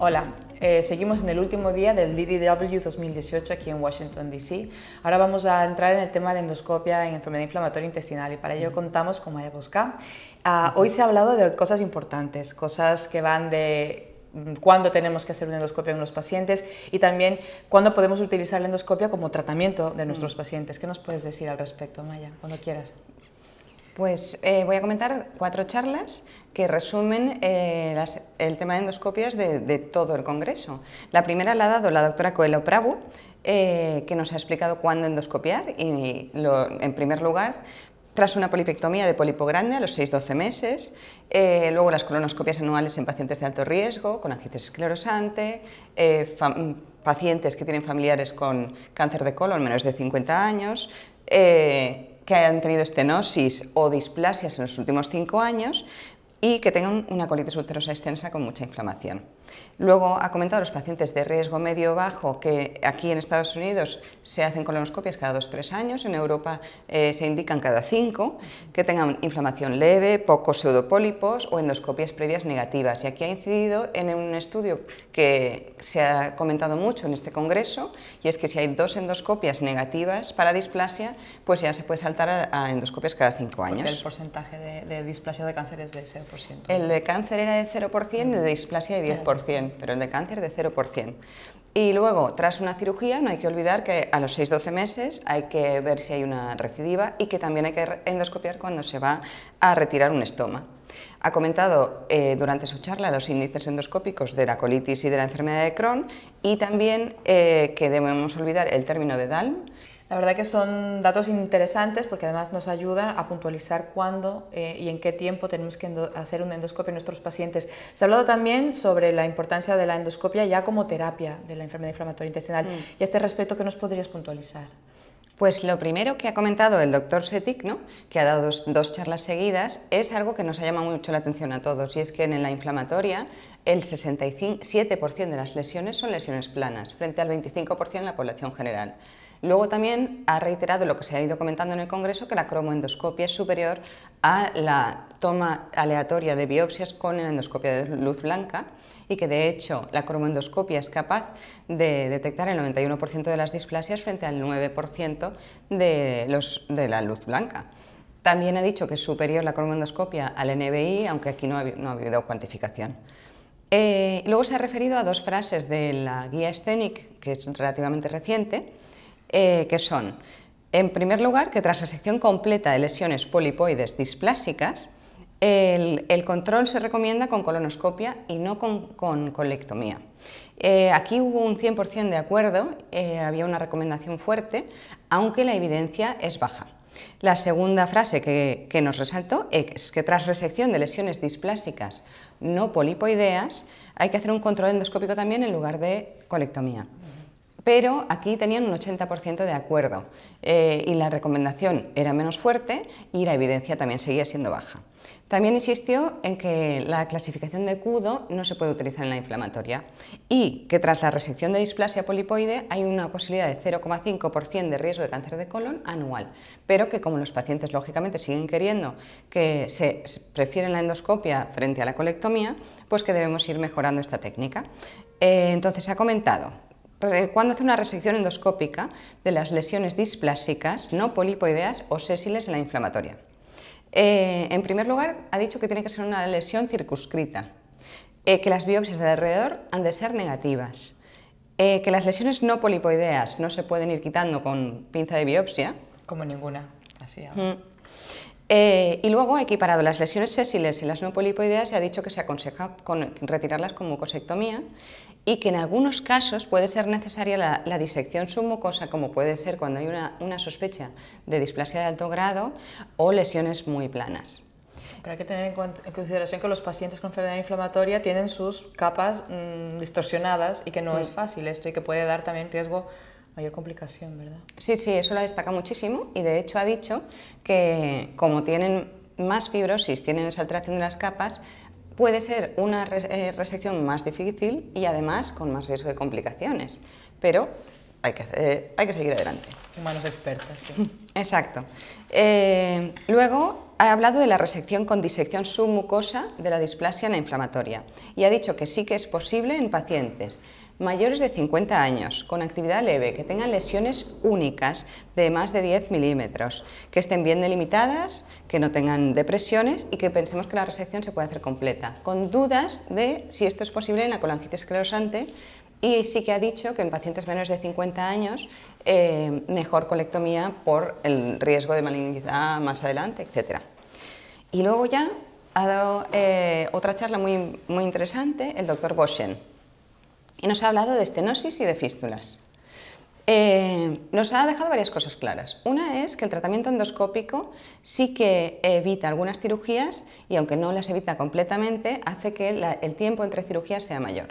Hola, eh, seguimos en el último día del DDW 2018 aquí en Washington, D.C. Ahora vamos a entrar en el tema de endoscopia en enfermedad inflamatoria intestinal y para ello contamos con Maya Bosca. Ah, hoy se ha hablado de cosas importantes, cosas que van de mm, cuándo tenemos que hacer una endoscopia en los pacientes y también cuándo podemos utilizar la endoscopia como tratamiento de nuestros pacientes. ¿Qué nos puedes decir al respecto, Maya, cuando quieras? Pues eh, voy a comentar cuatro charlas que resumen eh, el tema de endoscopias de, todo el Congreso. La primera la ha dado la doctora Coelho Prabu, eh, que nos ha explicado cuándo endoscopiar y, en primer lugar, tras una polipectomía de pólipo grande a los 6-12 meses, luego las colonoscopias anuales en pacientes de alto riesgo, con angitis esclerosante, pacientes que tienen familiares con cáncer de colon menos de 50 años, que hayan tenido estenosis o displasias en los últimos cinco años y que tengan una colitis ulcerosa extensa con mucha inflamación. Luego ha comentado los pacientes de riesgo medio-bajo que aquí en Estados Unidos se hacen colonoscopias cada 2-3 años, en Europa eh, se indican cada 5, que tengan inflamación leve, pocos pseudopólipos o endoscopias previas negativas. Y aquí ha incidido en un estudio que se ha comentado mucho en este congreso y es que si hay dos endoscopias negativas para displasia, pues ya se puede saltar a, endoscopias cada 5 años. el porcentaje de, de, displasia de cáncer es de 0%. El de cáncer era de 0%, el de displasia de 10% pero el de cáncer de 0%. Y luego, tras una cirugía, no hay que olvidar que a los 6-12 meses hay que ver si hay una recidiva y que también hay que endoscopiar cuando se va a retirar un estoma. Ha comentado eh, durante su charla los índices endoscópicos de la colitis y de la enfermedad de Crohn y también eh, que debemos olvidar el término de Dalm, la verdad que son datos interesantes porque además nos ayudan a puntualizar cuándo eh, y en qué tiempo tenemos que hacer un endoscopio en nuestros pacientes. Se ha hablado también sobre la importancia de la endoscopia ya como terapia de la enfermedad inflamatoria intestinal mm. y a este respecto, ¿qué nos podrías puntualizar? Pues lo primero que ha comentado el doctor Setic, que ha dado dos, dos, charlas seguidas, es algo que nos ha llamado mucho la atención a todos, y es que en la inflamatoria el 67% de las lesiones son lesiones planas, frente al 25% en la población general. Luego también ha reiterado lo que se ha ido comentando en el Congreso, que la cromoendoscopia es superior a la toma aleatoria de biopsias con la endoscopia de luz blanca y que de hecho la cromoendoscopia es capaz de detectar el 91% de las displasias frente al 9% de, la luz blanca. También ha dicho que es superior la cromoendoscopia al NBI, aunque aquí no ha, habido cuantificación. Eh, luego se ha referido a dos frases de la guía Scenic, que es relativamente reciente, eh, que son, en primer lugar, que tras resección completa de lesiones polipoides displásicas, el, control se recomienda con colonoscopia y no con, colectomía. Eh, aquí hubo un 100% de acuerdo, eh, había una recomendación fuerte, aunque la evidencia es baja. La segunda frase que, que, nos resaltó es que tras resección de lesiones displásicas no polipoideas hay que hacer un control endoscópico también en lugar de colectomía pero aquí tenían un 80% de acuerdo eh, y la recomendación era menos fuerte y la evidencia también seguía siendo baja. También insistió en que la clasificación de CUDO no se puede utilizar en la inflamatoria y que tras la resección de displasia polipoide hay una posibilidad de 0,5% de riesgo de cáncer de colon anual, pero que como los pacientes lógicamente siguen queriendo que se prefieren la endoscopia frente a la colectomía, pues que debemos ir mejorando esta técnica. Eh, entonces ha comentado eh, cuando hace una resección endoscópica de las lesiones displásicas, no polipoideas o sésiles en la inflamatoria. Eh, en primer lugar, ha dicho que tiene que ser una lesión circunscrita, eh, que las biopsias del alrededor han de ser negativas, que las lesiones no polipoideas no se pueden ir quitando con pinza de biopsia. Como ninguna, así. Mm, eh, y luego, equiparado las lesiones sésiles y las no polipoideas, se ha dicho que se aconseja retirarlas con mucosectomía y que en algunos casos puede ser necesaria la, disección submucosa, como puede ser cuando hay una, sospecha de displasia de alto grado o lesiones muy planas. Pero hay que tener en, consideración que los pacientes con enfermedad inflamatoria tienen sus capas mm, distorsionadas y que no mm. es fácil esto y que puede dar también riesgo mayor complicación, ¿verdad? Sí, sí, eso la destaca muchísimo y de hecho ha dicho que como tienen más fibrosis, tienen esa alteración de las capas, puede ser una eh, resección más difícil y además con más riesgo de complicaciones, pero hay que, hay que seguir adelante. Manos expertas, sí. Exacto. Eh, luego ha hablado de la resección con disección submucosa de la displasia inflamatoria y ha dicho que sí que es posible en pacientes mayores de 50 años, con actividad leve, que tengan lesiones únicas de más de 10 milímetros, que estén bien delimitadas, que no tengan depresiones y que pensemos que la resección se puede hacer completa, con dudas de si esto es posible en la colangitis esclerosante, y sí que ha dicho que en pacientes menores de 50 años, eh, mejor colectomía por el riesgo de malignidad más adelante, etcétera. Y luego ya ha dado eh, otra charla muy, muy interesante el doctor Boschen, y nos ha hablado de estenosis y de fístulas. Eh, nos ha dejado varias cosas claras. Una es que el tratamiento endoscópico sí que evita algunas cirugías y aunque no las evita completamente, hace que el tiempo entre cirugías sea mayor.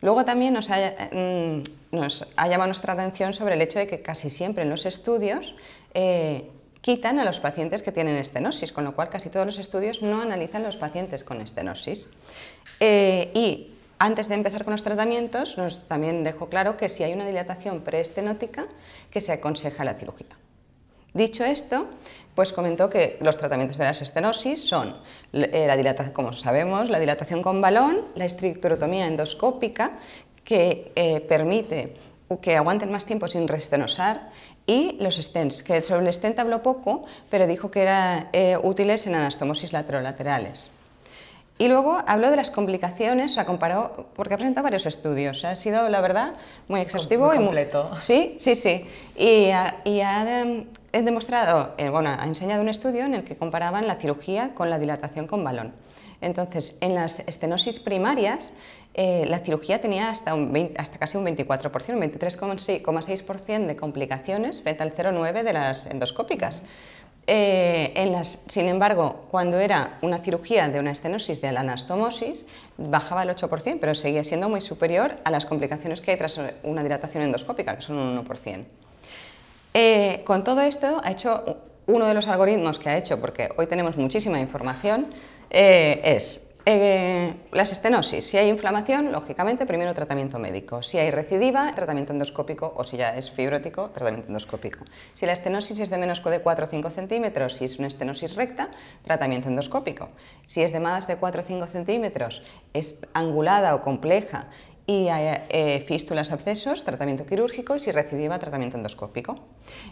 Luego también mm, nos ha, llamado nuestra atención sobre el hecho de que casi siempre en los estudios eh, quitan a los pacientes que tienen estenosis, con lo cual casi todos los estudios no analizan a los pacientes con estenosis. Eh, y antes de empezar con los tratamientos, nos también dejó claro que si hay una dilatación preestenótica, que se aconseja la cirugía. Dicho esto, pues comentó que los tratamientos de las estenosis son eh, la dilatación, como sabemos, la dilatación con balón, la estricturotomía endoscópica, que eh, permite que aguanten más tiempo sin restenosar, y los stents, que sobre el stent habló poco, pero dijo que eran eh, útiles en anastomosis laterolaterales. Y luego habló de las complicaciones, o sea, comparó, porque ha presentado varios estudios, ha sido, la verdad, muy exhaustivo. Muy completo. sí, sí, sí. Y, ha, em, demostrado, eh, bueno, ha enseñado un estudio en el que comparaban la cirugía con la dilatación con balón. Entonces, en las estenosis primarias, eh, la cirugía tenía hasta, un hasta casi un 24%, un 23,6% de complicaciones frente al 0,9% de las endoscópicas. Eh, en las, sin embargo, cuando era una cirugía de una estenosis de la anastomosis, bajaba el 8%, pero seguía siendo muy superior a las complicaciones que hay tras una dilatación endoscópica, que son un 1%. Eh, con todo esto, ha hecho uno de los algoritmos que ha hecho, porque hoy tenemos muchísima información, eh, es eh, las estenosis, si hay inflamación, lógicamente primero tratamiento médico. Si hay recidiva, tratamiento endoscópico o si ya es fibrótico, tratamiento endoscópico. Si la estenosis es de menos de 4 o 5 centímetros, si es una estenosis recta, tratamiento endoscópico. Si es de más de 4 o 5 centímetros, es angulada o compleja y eh, fístulas, abscesos, tratamiento quirúrgico y si recidiva, tratamiento endoscópico.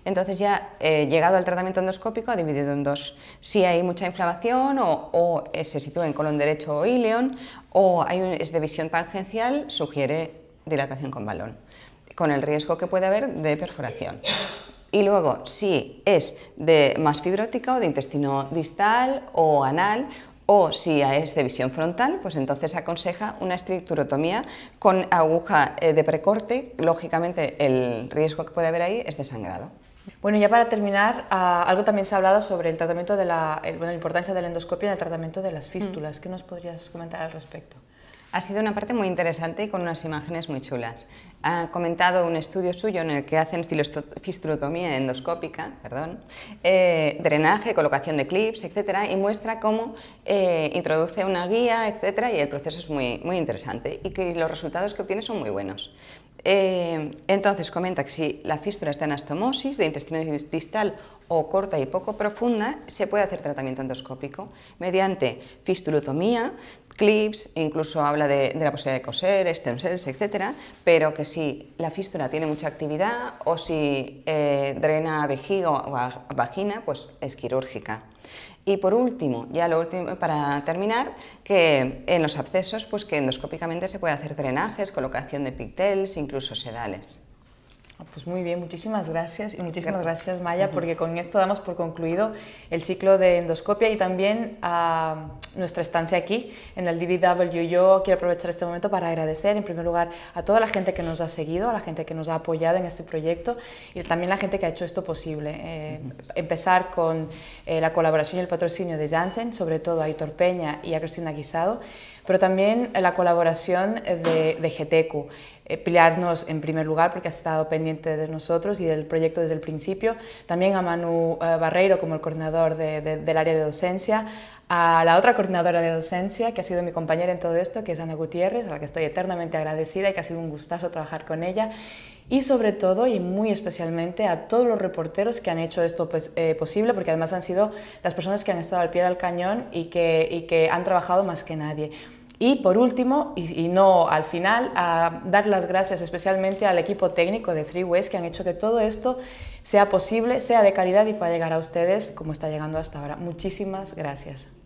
Entonces ya eh, llegado al tratamiento endoscópico ha dividido en dos. Si hay mucha inflamación o, eh, se sitúa en colon derecho o ileón o hay es de visión tangencial, sugiere dilatación con balón, con el riesgo que puede haber de perforación. Y luego, si es de más fibrótica o de intestino distal o anal o si es de visión frontal, pues entonces aconseja una estricturotomía con aguja eh, de precorte. Lógicamente el riesgo que puede haber ahí es de sangrado. Bueno, ya para terminar, ah, algo también se ha hablado sobre el tratamiento de la, bueno, la importancia la endoscopia en el tratamiento de las mm. fístulas. ¿Qué nos podrías comentar al respecto? Ha sido una parte muy interesante y con unas imágenes muy chulas. Ha comentado un estudio suyo en el que hacen fistrotomía endoscópica, perdón, eh, drenaje, colocación de clips, etcétera, y muestra cómo eh, introduce una guía, etcétera, y el proceso es muy, muy interesante y que los resultados que obtiene son muy buenos. Eh, entonces comenta que si la fístula está en astomosis de intestino distal o corta y poco profunda, se puede hacer tratamiento endoscópico mediante fistulotomía, clips, incluso habla de, la posibilidad de coser, stem cells, etc. Pero que si la fístula tiene mucha actividad o si eh, drena vejiga o vagina, pues es quirúrgica. Y por último, ya lo último para terminar, que en los abscesos, pues que endoscópicamente se puede hacer drenajes, colocación de pigtails, incluso sedales. Ah, pues muy bien, muchísimas gracias y muchísimas gracias Maya, porque con esto damos por concluido el ciclo de endoscopia y también a ah, nuestra estancia aquí en el DDW. Yo quiero aprovechar este momento para agradecer en primer lugar a toda la gente que nos ha seguido, a la gente que nos ha apoyado en este proyecto y también a la gente que ha hecho esto posible. Eh, empezar con eh, la colaboración y el patrocinio de Janssen, sobre todo a Hitor Peña y a Cristina Guisado pero también eh, la colaboración eh, de, de GTECU. Eh, en primer lugar porque ha estado pendiente de nosotros y del proyecto desde el principio, también a Manu Barreiro como el coordinador del área de docencia, a la otra coordinadora de docencia, que ha sido mi compañera en todo esto, que es Ana Gutiérrez, a la que estoy eternamente agradecida y que ha sido un gustazo trabajar con ella. Y sobre todo y muy especialmente a todos los reporteros que han hecho esto pues, eh, posible, porque además han sido las personas que han estado al pie del cañón y que, y que han trabajado más que nadie. Y por último, y, y, no al final, a dar las gracias especialmente al equipo técnico de Three Ways que han hecho que todo esto sea posible, sea de calidad y pueda llegar a ustedes como está llegando hasta ahora. Muchísimas gracias.